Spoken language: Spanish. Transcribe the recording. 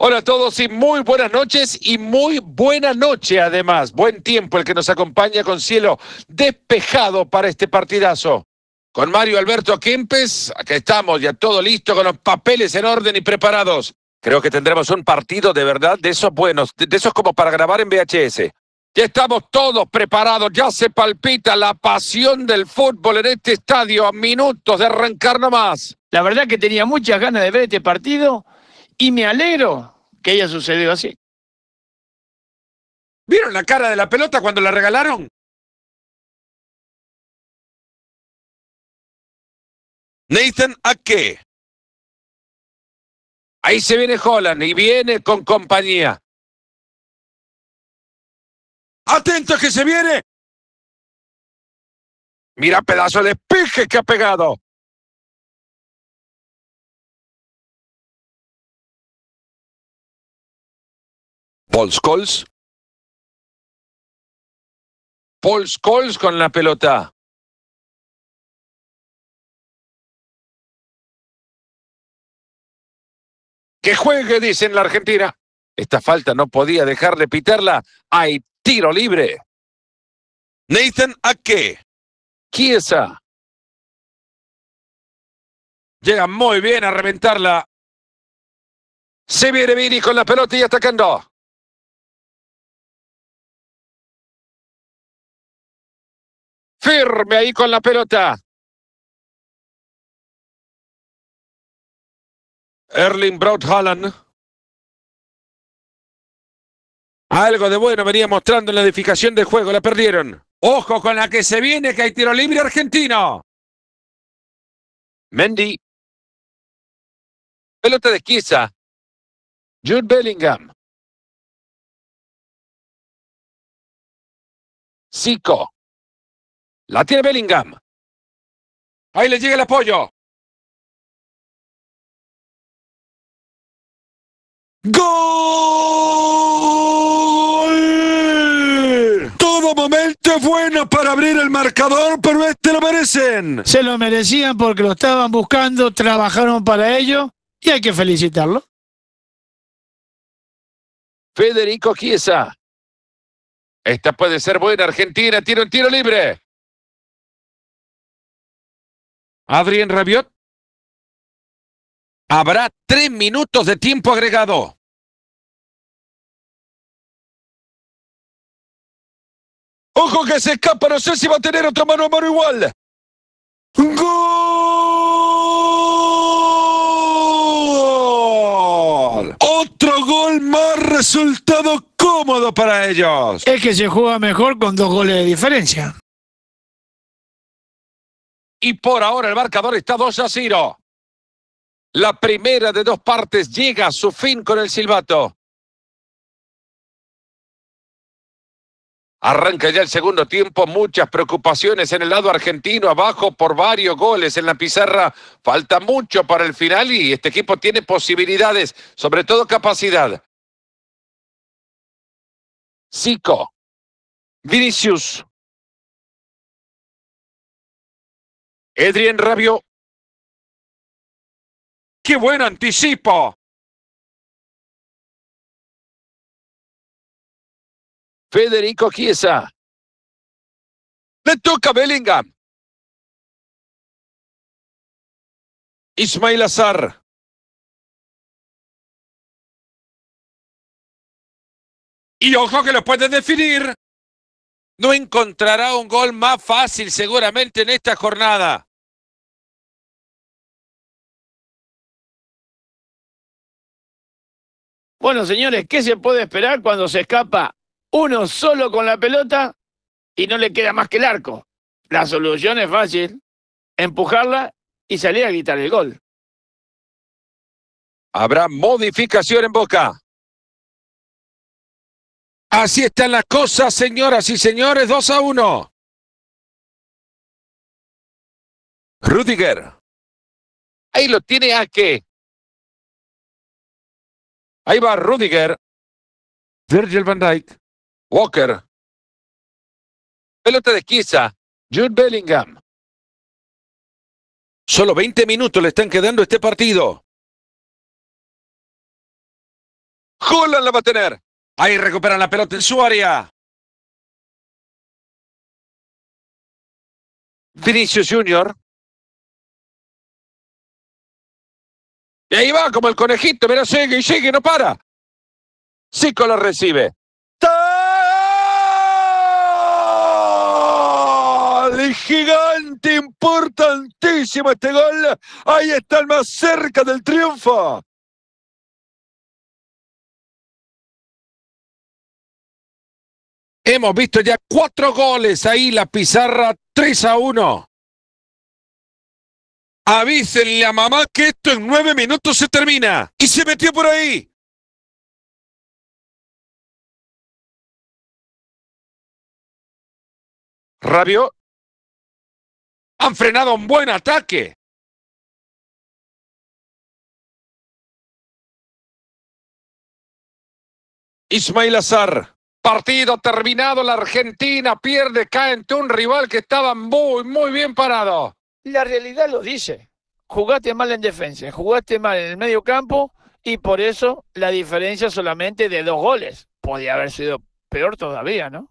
Hola a todos y muy buenas noches y muy buena noche además. Buen tiempo el que nos acompaña con cielo despejado para este partidazo. Con Mario Alberto Quimpes, acá estamos ya todo listo con los papeles en orden y preparados. Creo que tendremos un partido de verdad de esos buenos, de esos como para grabar en VHS. Ya estamos todos preparados, ya se palpita la pasión del fútbol en este estadio a minutos de arrancar nomás. La verdad que tenía muchas ganas de ver este partido y me alegro que haya sucedido así. ¿Vieron la cara de la pelota cuando la regalaron? Nathan ¿a qué? Ahí se viene Holland y viene con compañía. ¡Atento que se viene. Mira pedazo de espeje que ha pegado. Paul Scholes. Paul Scholes con la pelota. Que juegue, dicen la Argentina. Esta falta no podía dejar de pitarla. Hay tiro libre. Nathan ¿a qué? esa Llega muy bien a reventarla. Se viene Vini con la pelota y atacando. firme ahí con la pelota. Erling Braut holland Algo de bueno venía mostrando en la edificación del juego, la perdieron. Ojo con la que se viene, que hay tiro libre argentino. Mendy. Pelota de esquiza. Jude Bellingham. Zico. La tiene Bellingham. Ahí le llega el apoyo. ¡Gol! Todo momento bueno para abrir el marcador, pero este lo merecen. Se lo merecían porque lo estaban buscando, trabajaron para ello y hay que felicitarlo. Federico Chiesa. Esta puede ser buena. Argentina Tiro un tiro libre. Adrien Rabiot, habrá tres minutos de tiempo agregado. Ojo que se escapa, no sé si va a tener otra mano a mano igual. ¡Gol! Otro gol más, resultado cómodo para ellos. Es que se juega mejor con dos goles de diferencia. Y por ahora el marcador está 2 a 0. La primera de dos partes llega a su fin con el silbato. Arranca ya el segundo tiempo, muchas preocupaciones en el lado argentino, abajo por varios goles en la pizarra. Falta mucho para el final y este equipo tiene posibilidades, sobre todo capacidad. Zico, Vinicius, Edrien Rabio. ¡Qué buen anticipo! Federico Chiesa. Le toca Bellingham. Ismail Azar. Y ojo que lo puede definir. No encontrará un gol más fácil seguramente en esta jornada. Bueno, señores, ¿qué se puede esperar cuando se escapa uno solo con la pelota y no le queda más que el arco? La solución es fácil, empujarla y salir a gritar el gol. Habrá modificación en Boca. Así están las cosas, señoras y señores, 2 a 1. Rudiger. Ahí lo tiene a que Ahí va Rudiger, Virgil van Dijk, Walker. Pelota de esquiza. Jude Bellingham. Solo 20 minutos le están quedando este partido. Holland la va a tener. Ahí recuperan la pelota en su área. Vinicius Junior. Y ahí va como el conejito, mira, sigue y sigue, no para. Zico lo recibe. ¡Gol! Gigante, importantísimo este gol. Ahí está el más cerca del triunfo. Hemos visto ya cuatro goles ahí, la pizarra 3 a 1. Avísenle a mamá que esto en nueve minutos se termina. Y se metió por ahí. Rabio. Han frenado un buen ataque. Ismail Azar. Partido terminado. La Argentina pierde, cae ante un rival que estaba muy, muy bien parado. La realidad lo dice. Jugaste mal en defensa, jugaste mal en el medio campo y por eso la diferencia solamente de dos goles. Podía haber sido peor todavía, ¿no?